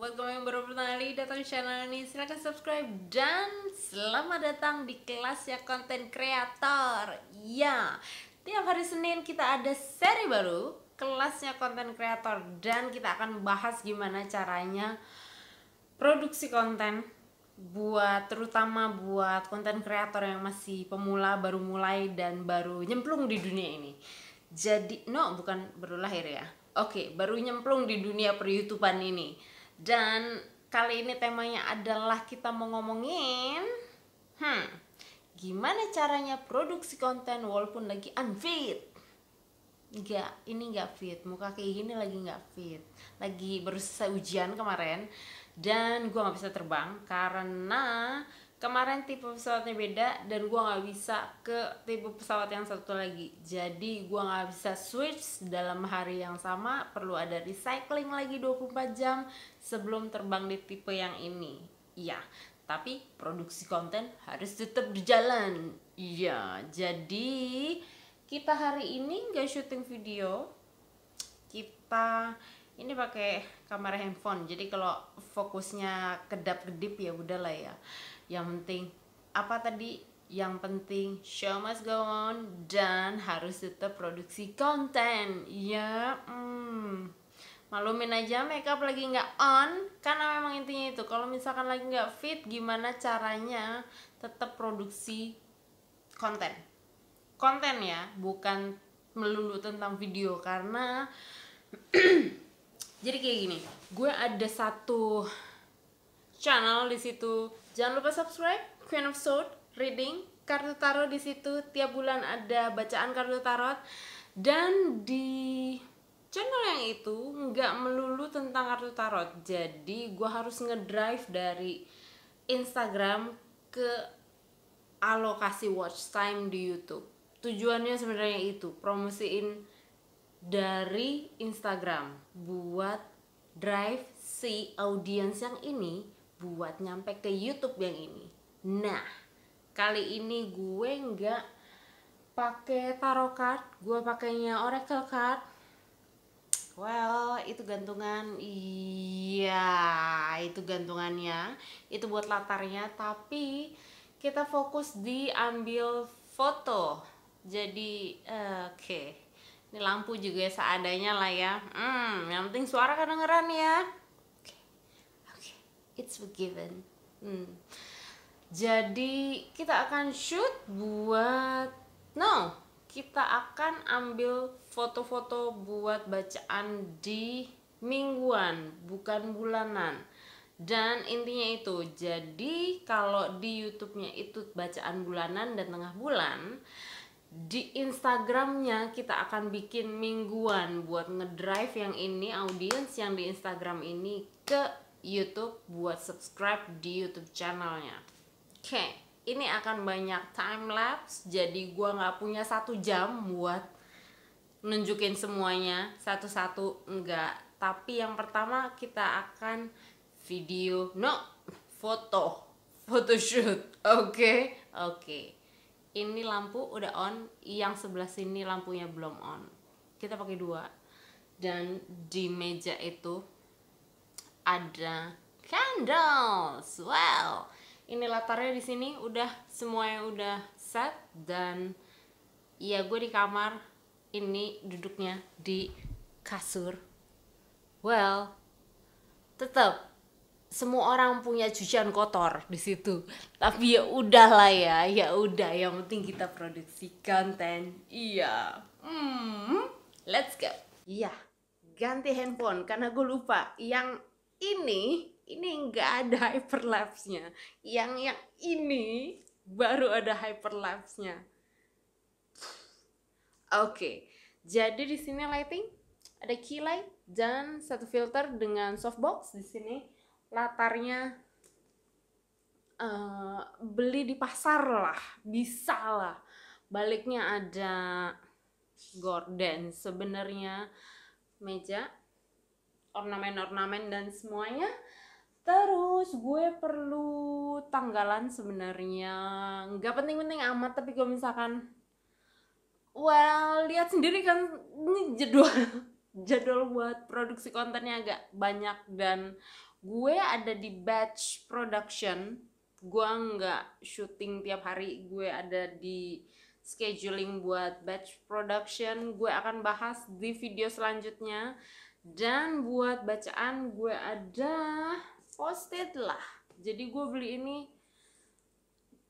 Buat kamu yang baru pertama kali datang di channel ini, silahkan subscribe dan selamat datang di kelas ya konten kreator. Ya, tiap hari Senin kita ada seri baru, kelasnya konten kreator dan kita akan bahas gimana caranya produksi konten buat terutama buat konten kreator yang masih pemula baru mulai dan baru nyemplung di dunia ini. Jadi no bukan baru lahir ya. Oke, baru nyemplung di dunia per ini dan kali ini temanya adalah kita mau ngomongin hmm, gimana caranya produksi konten walaupun lagi unfit. Enggak, ini enggak fit. Muka kayak gini lagi enggak fit. Lagi berusaha ujian kemarin dan gue gak bisa terbang karena kemarin tipe pesawatnya beda dan gue nggak bisa ke tipe pesawat yang satu lagi jadi gue nggak bisa switch dalam hari yang sama perlu ada recycling lagi 24 jam sebelum terbang di tipe yang ini iya tapi produksi konten harus tetap berjalan iya jadi kita hari ini nggak syuting video kita ini pakai kamera handphone jadi kalau fokusnya kedap kedip ya udahlah ya yang penting apa tadi yang penting show must go on dan harus tetap produksi konten ya hmm. malumin aja makeup lagi nggak on karena memang intinya itu kalau misalkan lagi nggak fit gimana caranya tetap produksi konten konten ya bukan melulu tentang video karena jadi kayak gini gue ada satu channel di situ jangan lupa subscribe Queen of Sword reading kartu tarot di situ tiap bulan ada bacaan kartu tarot dan di channel yang itu nggak melulu tentang kartu tarot jadi gue harus ngedrive dari Instagram ke alokasi watch time di YouTube tujuannya sebenarnya itu promosiin dari Instagram buat drive si audiens yang ini buat nyampe ke YouTube yang ini. Nah, kali ini gue nggak pakai tarot card, gue pakainya oracle card. Well, itu gantungan, iya, itu gantungannya, itu buat latarnya, tapi kita fokus di ambil foto. Jadi, oke. Okay ini lampu juga seadanya lah ya hmm, yang penting suara kedengeran ya oke okay. okay. it's forgiven hmm. jadi kita akan shoot buat no kita akan ambil foto-foto buat bacaan di mingguan bukan bulanan dan intinya itu jadi kalau di YouTube-nya itu bacaan bulanan dan tengah bulan di Instagramnya kita akan bikin mingguan buat ngedrive yang ini audiens yang di Instagram ini ke YouTube buat subscribe di YouTube channelnya. Oke, okay, ini akan banyak time lapse, jadi gua nggak punya satu jam buat nunjukin semuanya satu-satu enggak. Tapi yang pertama kita akan video, no, foto, photoshoot. Oke, okay? oke. Okay ini lampu udah on yang sebelah sini lampunya belum on kita pakai dua dan di meja itu ada candles well ini latarnya di sini udah semua yang udah set dan ya gue di kamar ini duduknya di kasur well tetap semua orang punya cucian kotor di situ tapi ya udahlah ya ya udah yang penting kita produksi konten iya hmm let's go iya ganti handphone karena gue lupa yang ini ini nggak ada hyperlapse-nya yang yang ini baru ada hyperlapse-nya oke okay. jadi di sini lighting ada key light dan satu filter dengan softbox di sini latarnya uh, beli di pasar lah bisa lah baliknya ada gorden sebenarnya meja ornamen-ornamen dan semuanya terus gue perlu tanggalan sebenarnya nggak penting-penting amat tapi gue misalkan well lihat sendiri kan ini jadwal jadwal buat produksi kontennya agak banyak dan gue ada di batch production gue nggak syuting tiap hari gue ada di scheduling buat batch production gue akan bahas di video selanjutnya dan buat bacaan gue ada posted lah jadi gue beli ini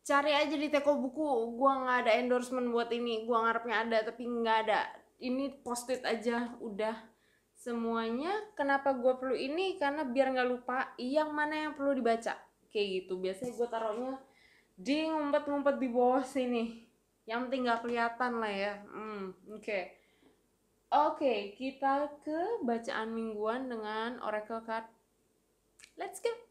cari aja di teko buku gue nggak ada endorsement buat ini gue ngarepnya ada tapi nggak ada ini posted aja udah semuanya kenapa gue perlu ini karena biar nggak lupa yang mana yang perlu dibaca kayak gitu biasanya gue taruhnya di ngumpet-ngumpet di bawah sini yang penting nggak kelihatan lah ya hmm, oke okay. oke okay, kita ke bacaan mingguan dengan oracle card let's go